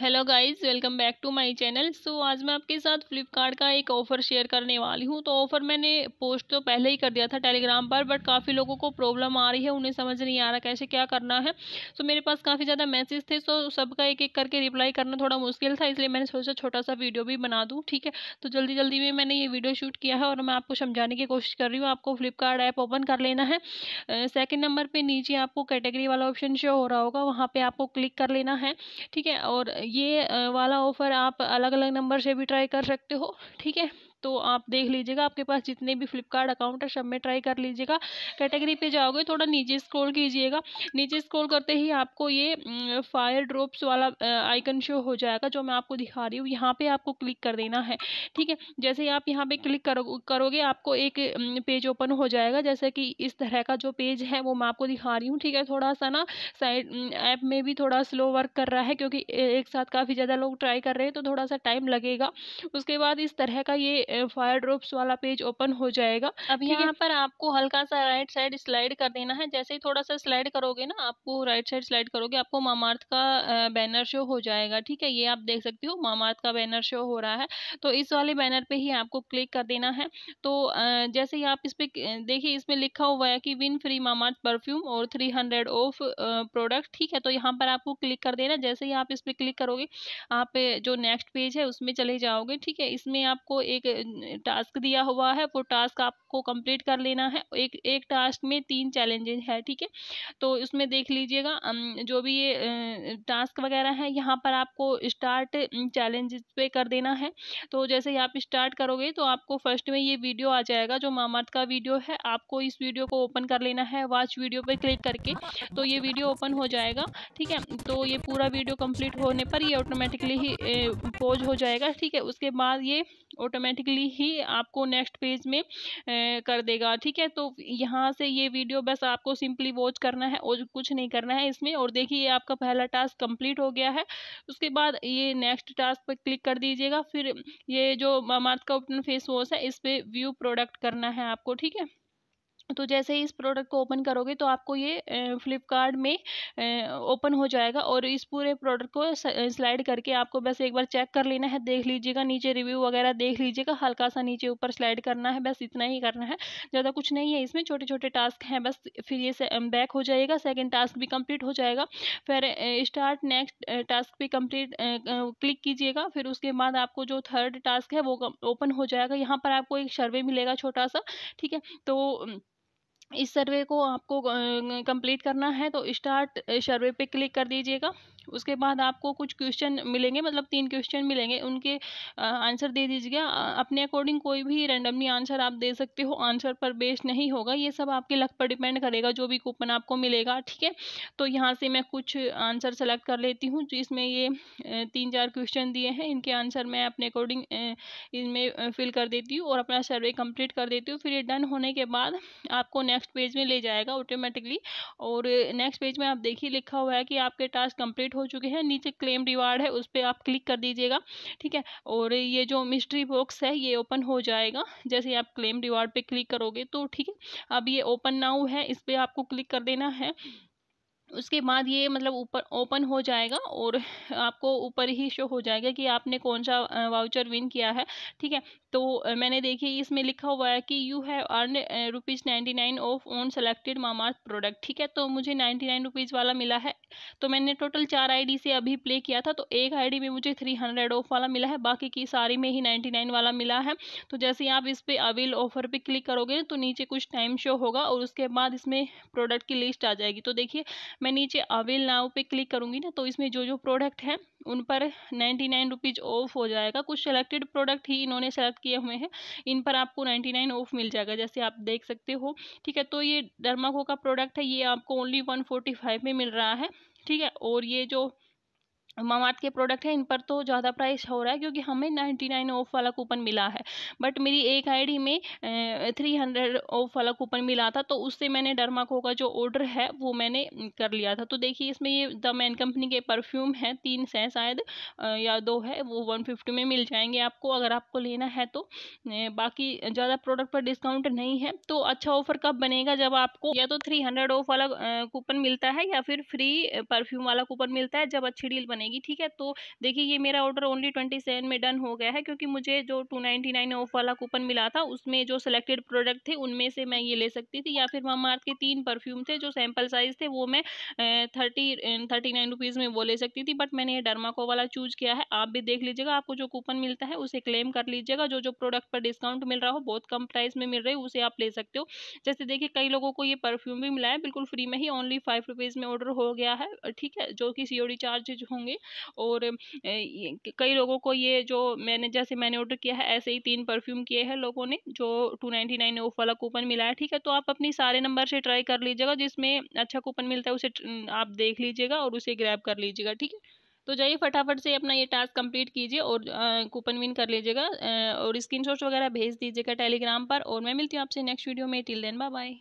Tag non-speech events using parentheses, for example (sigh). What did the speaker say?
hello guys welcome back to my channel so आज मैं आपके साथ फ्लिपकार्ट का एक ऑफ़र शेयर करने वाली हूँ तो ऑफ़र मैंने पोस्ट तो पहले ही कर दिया था टेलीग्राम पर बट काफ़ी लोगों को प्रॉब्लम आ रही है उन्हें समझ नहीं आ रहा कैसे क्या करना है सो so, मेरे पास काफ़ी ज़्यादा मैसेज थे सो so, सबका एक एक करके रिप्लाई करना थोड़ा मुश्किल था इसलिए मैंने सोचा छोटा सा वीडियो भी बना दूँ ठीक है तो जल्दी जल्दी में मैंने ये वीडियो शूट किया है और मैं आपको समझाने की कोशिश कर रही हूँ आपको फ्लिपकार्ट ऐप ओपन कर लेना है सेकेंड नंबर पर नीचे आपको कैटेगरी वाला ऑप्शन शो हो रहा होगा वहाँ पर आपको क्लिक कर लेना है ठीक है और ये वाला ऑफ़र आप अलग अलग नंबर से भी ट्राई कर सकते हो ठीक है तो आप देख लीजिएगा आपके पास जितने भी फ्लिपकार्ट अकाउंट है सब में ट्राई कर लीजिएगा कैटेगरी पे जाओगे थोड़ा नीचे स्क्रॉल कीजिएगा नीचे स्क्रॉल करते ही आपको ये फायर ड्रॉप्स वाला आइकन शो हो जाएगा जो मैं आपको दिखा रही हूँ यहाँ पे आपको क्लिक कर देना है ठीक है जैसे आप यहाँ पे क्लिक करो करोगे आपको एक पेज ओपन हो जाएगा जैसे कि इस तरह का जो पेज है वो मैं आपको दिखा रही हूँ ठीक है थोड़ा सा ना साइड ऐप में भी थोड़ा स्लो वर्क कर रहा है क्योंकि एक साथ काफ़ी ज़्यादा लोग ट्राई कर रहे हैं तो थोड़ा सा टाइम लगेगा उसके बाद इस तरह का ये फायर ड्रॉप्स वाला पेज ओपन हो जाएगा अब यहाँ पर आपको हल्का सा राइट साइड स्लाइड कर देना है जैसे ही थोड़ा सा स्लाइड करोगे ना आपको राइट साइड स्लाइड करोगे आपको मामार्थ का बैनर शो हो जाएगा ठीक है ये आप देख सकते हो मामार्थ का बैनर शो हो रहा है तो इस वाले बैनर पर ही आपको क्लिक कर देना है तो जैसे ही आप इस पर देखिए इसमें लिखा हुआ है कि विन फ्री मामार्थ परफ्यूम और थ्री हंड्रेड ऑफ प्रोडक्ट ठीक है तो यहाँ पर आपको क्लिक कर देना जैसे ही आप इस पर क्लिक करोगे आप जो नेक्स्ट पेज है उसमें चले जाओगे ठीक है इसमें आपको एक टास्क दिया हुआ है वो टास्क आपको कंप्लीट कर लेना है एक एक टास्क में तीन चैलेंजेज है ठीक है तो उसमें देख लीजिएगा जो भी ये टास्क वगैरह है यहाँ पर आपको स्टार्ट चैलेंज पे कर देना है तो जैसे ही आप स्टार्ट करोगे तो आपको फर्स्ट में ये वीडियो आ जाएगा जो मामार्थ का वीडियो है आपको इस वीडियो को ओपन कर लेना है वाच वीडियो पर क्लिक करके तो ये वीडियो ओपन हो जाएगा ठीक है तो ये पूरा वीडियो कंप्लीट होने पर ये ऑटोमेटिकली ही पोज हो जाएगा ठीक है उसके बाद ये ऑटोमेटिकली ही आपको नेक्स्ट पेज में कर देगा ठीक है तो यहाँ से ये वीडियो बस आपको सिंपली वॉच करना है और कुछ नहीं करना है इसमें और देखिए ये आपका पहला टास्क कंप्लीट हो गया है उसके बाद ये नेक्स्ट टास्क पर क्लिक कर दीजिएगा फिर ये जो मामार्थ का ओपन फेस वॉश है इस पर व्यू प्रोडक्ट करना है आपको ठीक है तो जैसे ही इस प्रोडक्ट को ओपन करोगे तो आपको ये फ्लिपकार्ट में ओपन हो जाएगा और इस पूरे प्रोडक्ट को स्लाइड करके आपको बस एक बार चेक कर लेना है देख लीजिएगा नीचे रिव्यू वगैरह देख लीजिएगा हल्का सा नीचे ऊपर स्लाइड करना है बस इतना ही करना है ज़्यादा कुछ नहीं है इसमें छोटे छोटे टास्क हैं बस फिर ये बैक हो जाएगा सेकेंड टास्क भी कम्प्लीट हो जाएगा फिर स्टार्ट नेक्स्ट टास्क भी कम्प्लीट क्लिक कीजिएगा फिर उसके बाद आपको जो थर्ड टास्क है वो ओपन हो जाएगा यहाँ पर आपको एक सर्वे मिलेगा छोटा सा ठीक है तो इस सर्वे को आपको कंप्लीट करना है तो स्टार्ट सर्वे पे क्लिक कर दीजिएगा उसके बाद आपको कुछ क्वेश्चन मिलेंगे मतलब तीन क्वेश्चन मिलेंगे उनके आंसर दे दीजिएगा अपने अकॉर्डिंग कोई भी रैंडमली आंसर आप दे सकते हो आंसर पर बेस्ड नहीं होगा ये सब आपके लक पर डिपेंड करेगा जो भी कूपन आपको मिलेगा ठीक है तो यहाँ से मैं कुछ आंसर सेलेक्ट कर लेती हूँ जिसमें ये तीन चार क्वेश्चन दिए हैं इनके आंसर मैं अपने अकॉर्डिंग इनमें फिल कर देती हूँ और अपना सर्वे कम्प्लीट कर देती हूँ फिर ये डन होने के बाद आपको नेक्स्ट पेज में ले जाएगा ऑटोमेटिकली और नेक्स्ट पेज में आप देखिए लिखा हुआ है कि आपके टास्क कंप्लीट कंप्लीट हो चुके हैं नीचे क्लेम रिवार्ड है उस पर आप क्लिक कर दीजिएगा ठीक है और ये जो मिस्ट्री बॉक्स है ये ओपन हो जाएगा जैसे आप क्लेम रिवार्ड पर क्लिक करोगे तो ठीक है अब ये ओपन नाउ है इस पर आपको क्लिक कर देना है उसके बाद ये मतलब ऊपर ओपन हो जाएगा और (laughs) आपको ऊपर ही शो हो जाएगा कि आपने कौन सा वाउचर विन किया है ठीक है तो मैंने देखिए इसमें लिखा हुआ है कि you have earn rupees ninety nine off on selected Mamaearth product ठीक है तो मुझे नाइन्टी नाइन रुपीज़ वाला मिला है तो मैंने टोटल चार आईडी से अभी प्ले किया था तो एक आईडी में मुझे थ्री हंड्रेड ऑफ वाला मिला है बाकी की सारी में ही नाइन्टी नाइन वाला मिला है तो जैसे आप इस पर अवेल ऑफर पर क्लिक करोगे तो नीचे कुछ टाइम शो होगा और उसके बाद इसमें प्रोडक्ट की लिस्ट आ जाएगी तो देखिए मैं नीचे अवेल नाव पे क्लिक करूँगी ना तो इसमें जो जो प्रोडक्ट हैं उन पर नाइन्टी नाइन रुपीज़ ऑफ हो जाएगा कुछ सेलेक्टेड प्रोडक्ट ही इन्होंने सेलेक्ट किए हुए हैं इन पर आपको नाइन्टी नाइन ऑफ मिल जाएगा जैसे आप देख सकते हो ठीक है तो ये डर्माको का प्रोडक्ट है ये आपको ओनली वन फोर्टी फाइव में मिल रहा है ठीक है और ये जो मामार्थ के प्रोडक्ट हैं इन पर तो ज़्यादा प्राइस हो रहा है क्योंकि हमें नाइन्टी नाइन ऑफ वाला कूपन मिला है बट मेरी एक आईडी में थ्री हंड्रेड ऑफ वाला कूपन मिला था तो उससे मैंने डरमाको का जो ऑर्डर है वो मैंने कर लिया था तो देखिए इसमें ये द मैन कंपनी के परफ्यूम हैं तीन सै शायद या दो है वो वन फिफ्टी में मिल जाएंगे आपको अगर आपको लेना है तो बाकी ज़्यादा प्रोडक्ट पर डिस्काउंट नहीं है तो अच्छा ऑफर कब बनेगा जब आपको या तो थ्री हंड्रेड ऑफ वाला कूपन मिलता है या फिर फ्री परफ्यूम वाला कूपन मिलता है जब अच्छी डील बने बनेगी ठीक है तो देखिए ये मेरा ऑर्डर ओनली ट्वेंटी सेवन में डन हो गया है क्योंकि मुझे जो टू नाइन्टी नाइन ऑफ वाला कूपन मिला था उसमें जो सिलेक्टेड प्रोडक्ट थे उनमें से मैं ये ले सकती थी या फिर मामा के तीन परफ्यूम थे जो सैम्पल साइज़ थे वो मैं थर्टी थर्टी नाइन रुपीज़ में वो ले सकती थी बट मैंने ये को वाला चूज़ किया है आप भी देख लीजिएगा आपको जो कूपन मिलता है उसे क्लेम कर लीजिएगा जो जो प्रोडक्ट पर डिस्काउंट मिल रहा हो बहुत कम प्राइस में मिल रही है उसे आप ले सकते हो जैसे देखिए कई लोगों को ये परफ्यूम भी मिला है बिल्कुल फ्री में ही ओनली फाइव रुपीज़ में ऑर्डर हो गया है ठीक है जो कि सी चार्जेज होंगे होंगे और कई लोगों को ये जो मैंने जैसे मैंने ऑर्डर किया है ऐसे ही तीन परफ्यूम किए हैं लोगों ने जो टू नाइन्टी नाइन ऑफ वाला कूपन मिला है ठीक है तो आप अपनी सारे नंबर से ट्राई कर लीजिएगा जिसमें अच्छा कूपन मिलता है उसे आप देख लीजिएगा और उसे ग्रैप कर लीजिएगा ठीक है तो जाइए फटाफट से अपना ये टास्क कंप्लीट कीजिए और कूपन विन कर लीजिएगा और स्क्रीनशॉट वगैरह भेज दीजिएगा टेलीग्राम पर और मैं मिलती हूँ आपसे नेक्स्ट वीडियो में टिल देन बाय बाय